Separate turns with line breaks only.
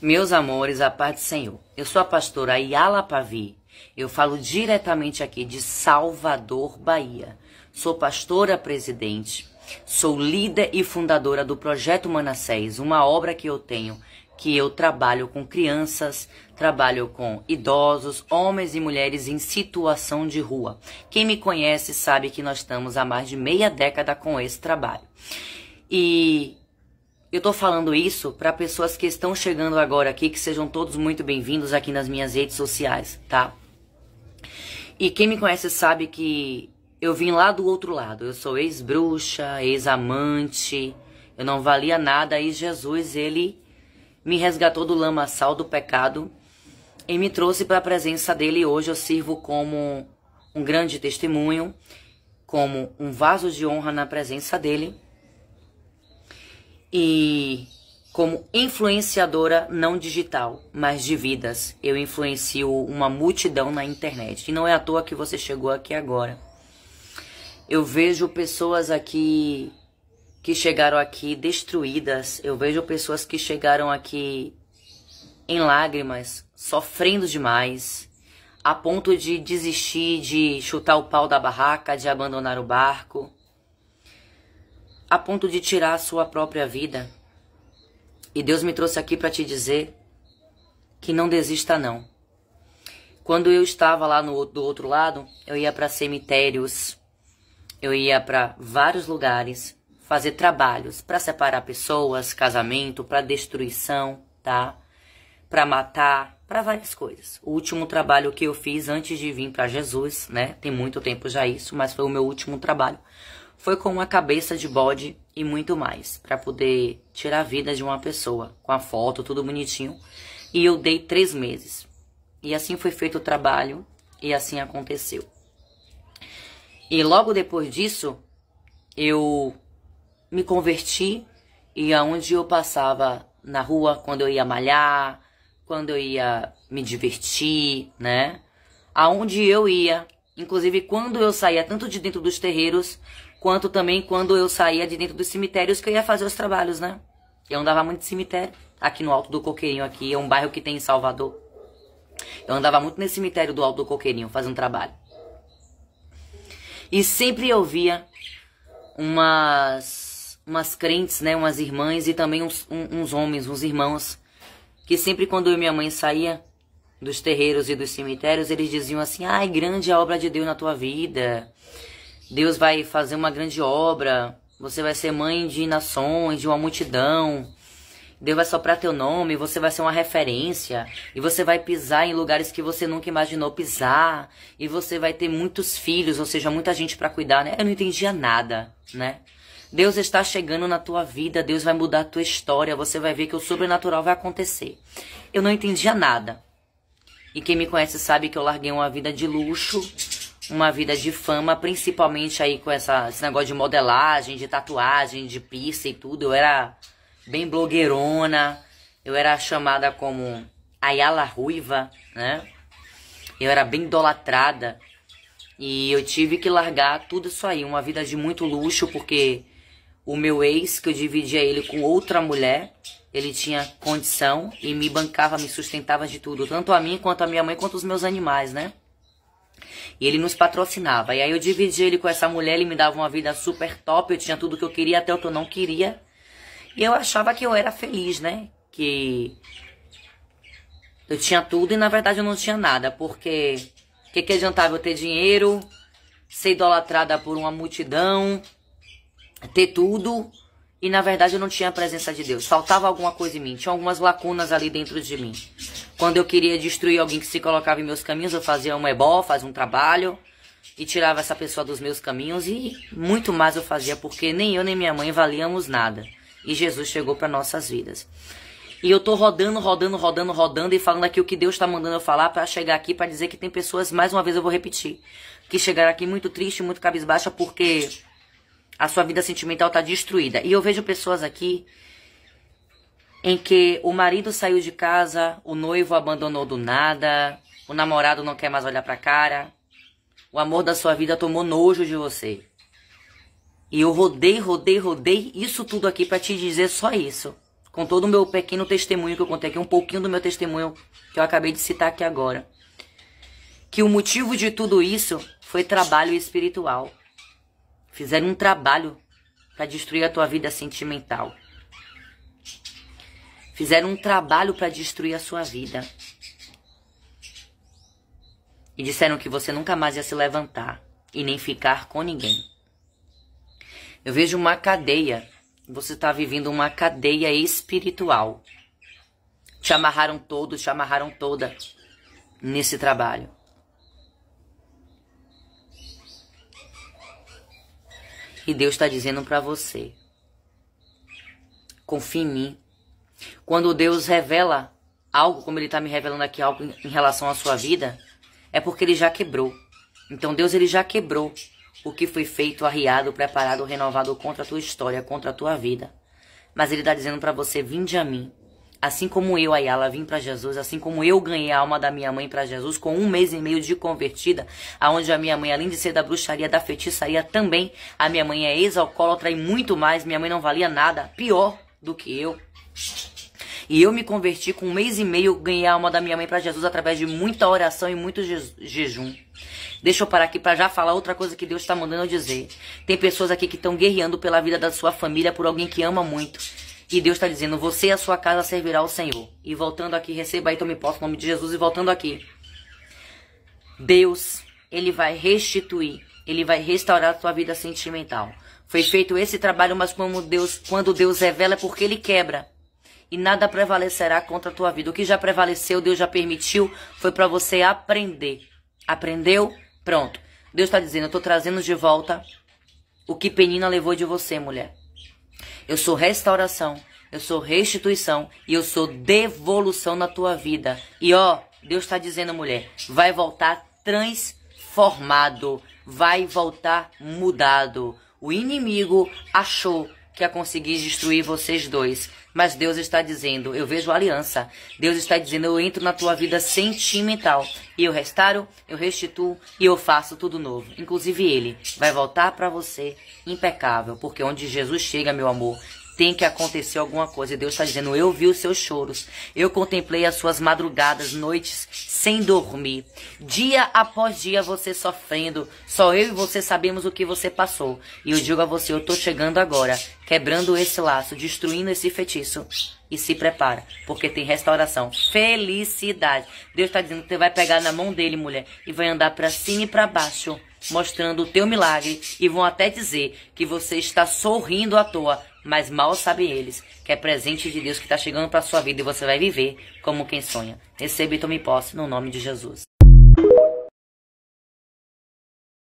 Meus amores, a paz do Senhor. Eu sou a pastora Yala Pavi. Eu falo diretamente aqui de Salvador, Bahia. Sou pastora presidente. Sou líder e fundadora do Projeto Manassés, uma obra que eu tenho que eu trabalho com crianças, trabalho com idosos, homens e mulheres em situação de rua. Quem me conhece sabe que nós estamos há mais de meia década com esse trabalho. E eu tô falando isso para pessoas que estão chegando agora aqui, que sejam todos muito bem-vindos aqui nas minhas redes sociais, tá? E quem me conhece sabe que eu vim lá do outro lado. Eu sou ex-bruxa, ex-amante, eu não valia nada e Jesus, ele me resgatou do lamaçal do pecado e me trouxe para a presença dele. Hoje eu sirvo como um grande testemunho, como um vaso de honra na presença dele e como influenciadora não digital, mas de vidas. Eu influencio uma multidão na internet. E não é à toa que você chegou aqui agora. Eu vejo pessoas aqui que chegaram aqui destruídas. Eu vejo pessoas que chegaram aqui em lágrimas, sofrendo demais, a ponto de desistir, de chutar o pau da barraca, de abandonar o barco a ponto de tirar a sua própria vida. E Deus me trouxe aqui para te dizer que não desista não. Quando eu estava lá no, do outro lado, eu ia para cemitérios, eu ia para vários lugares fazer trabalhos para separar pessoas, casamento, para destruição, tá? Para matar, para várias coisas. O último trabalho que eu fiz antes de vir para Jesus, né? Tem muito tempo já isso, mas foi o meu último trabalho foi com uma cabeça de bode e muito mais, para poder tirar a vida de uma pessoa, com a foto, tudo bonitinho. E eu dei três meses. E assim foi feito o trabalho, e assim aconteceu. E logo depois disso, eu me converti, e aonde eu passava na rua, quando eu ia malhar, quando eu ia me divertir, né? Aonde eu ia, inclusive quando eu saía tanto de dentro dos terreiros, quanto também quando eu saía de dentro dos cemitérios que eu ia fazer os trabalhos, né? Eu andava muito de cemitério, aqui no Alto do Coqueirinho, aqui é um bairro que tem em Salvador. Eu andava muito nesse cemitério do Alto do Coqueirinho, fazendo trabalho. E sempre eu via umas, umas crentes, né, umas irmãs e também uns, um, uns homens, uns irmãos, que sempre quando eu e minha mãe saía dos terreiros e dos cemitérios, eles diziam assim, ai, grande a obra de Deus na tua vida, Deus vai fazer uma grande obra, você vai ser mãe de nações, de uma multidão. Deus vai soprar teu nome, você vai ser uma referência, e você vai pisar em lugares que você nunca imaginou pisar, e você vai ter muitos filhos, ou seja, muita gente para cuidar, né? Eu não entendia nada, né? Deus está chegando na tua vida, Deus vai mudar a tua história, você vai ver que o sobrenatural vai acontecer. Eu não entendia nada. E quem me conhece sabe que eu larguei uma vida de luxo uma vida de fama, principalmente aí com essa, esse negócio de modelagem, de tatuagem, de pista e tudo. Eu era bem blogueirona, eu era chamada como Ayala Ruiva, né? Eu era bem idolatrada e eu tive que largar tudo isso aí, uma vida de muito luxo, porque o meu ex, que eu dividia ele com outra mulher, ele tinha condição e me bancava, me sustentava de tudo, tanto a mim quanto a minha mãe, quanto os meus animais, né? E ele nos patrocinava. E aí eu dividi ele com essa mulher, ele me dava uma vida super top, eu tinha tudo que eu queria, até o que eu não queria. E eu achava que eu era feliz, né? Que eu tinha tudo e na verdade eu não tinha nada, porque o que, que adiantava eu ter dinheiro, ser idolatrada por uma multidão, ter tudo e na verdade eu não tinha a presença de Deus. Faltava alguma coisa em mim. Tinha algumas lacunas ali dentro de mim. Quando eu queria destruir alguém que se colocava em meus caminhos, eu fazia um ebó, fazia um trabalho e tirava essa pessoa dos meus caminhos e muito mais eu fazia porque nem eu nem minha mãe valíamos nada. E Jesus chegou para nossas vidas. E eu tô rodando, rodando, rodando, rodando e falando aqui o que Deus está mandando eu falar para chegar aqui para dizer que tem pessoas, mais uma vez eu vou repetir, que chegaram aqui muito triste, muito cabisbaixa porque a sua vida sentimental está destruída. E eu vejo pessoas aqui em que o marido saiu de casa, o noivo abandonou do nada, o namorado não quer mais olhar para cara, o amor da sua vida tomou nojo de você. E eu rodei, rodei, rodei isso tudo aqui para te dizer só isso. Com todo o meu pequeno testemunho que eu contei aqui, um pouquinho do meu testemunho que eu acabei de citar aqui agora. Que o motivo de tudo isso foi trabalho espiritual fizeram um trabalho para destruir a tua vida sentimental. Fizeram um trabalho para destruir a sua vida. E disseram que você nunca mais ia se levantar e nem ficar com ninguém. Eu vejo uma cadeia. Você está vivendo uma cadeia espiritual. Te amarraram todos, te amarraram toda nesse trabalho. E Deus está dizendo para você: confie em mim. Quando Deus revela algo, como Ele está me revelando aqui algo em relação à sua vida, é porque Ele já quebrou. Então Deus ele já quebrou o que foi feito, arriado, preparado, renovado contra a tua história, contra a tua vida. Mas Ele está dizendo para você: vinde a mim. Assim como eu, Ayala, vim para Jesus, assim como eu ganhei a alma da minha mãe para Jesus com um mês e meio de convertida, aonde a minha mãe, além de ser da bruxaria, da feitiçaria, também, a minha mãe é ex-alcoólatra e muito mais, minha mãe não valia nada, pior do que eu. E eu me converti com um mês e meio, ganhei a alma da minha mãe para Jesus através de muita oração e muito je jejum. Deixa eu parar aqui para já falar outra coisa que Deus está mandando eu dizer. Tem pessoas aqui que estão guerreando pela vida da sua família por alguém que ama muito que Deus está dizendo, você e a sua casa servirá ao Senhor. E voltando aqui, receba aí, tome posse no nome de Jesus e voltando aqui. Deus, ele vai restituir, ele vai restaurar a sua vida sentimental. Foi feito esse trabalho, mas como Deus, quando Deus revela é porque ele quebra. E nada prevalecerá contra a tua vida. O que já prevaleceu, Deus já permitiu, foi para você aprender. Aprendeu? Pronto. Deus está dizendo, eu estou trazendo de volta o que Penina levou de você, mulher eu sou restauração, eu sou restituição e eu sou devolução na tua vida. E ó, Deus está dizendo, mulher, vai voltar transformado, vai voltar mudado. O inimigo achou que a é conseguir destruir vocês dois. Mas Deus está dizendo, eu vejo aliança. Deus está dizendo, eu entro na tua vida sentimental. E eu restauro, eu restituo e eu faço tudo novo. Inclusive ele vai voltar para você impecável. Porque onde Jesus chega, meu amor, tem que acontecer alguma coisa. E Deus está dizendo: Eu vi os seus choros, eu contemplei as suas madrugadas, noites sem dormir, dia após dia você sofrendo. Só eu e você sabemos o que você passou. E eu digo a você: Eu estou chegando agora, quebrando esse laço, destruindo esse feitiço. E se prepara, porque tem restauração, felicidade. Deus está dizendo que você vai pegar na mão dele, mulher, e vai andar para cima e para baixo, mostrando o teu milagre. E vão até dizer que você está sorrindo à toa, mas mal sabem eles que é presente de Deus que está chegando para a sua vida e você vai viver como quem sonha. Receba e tome posse no nome de Jesus.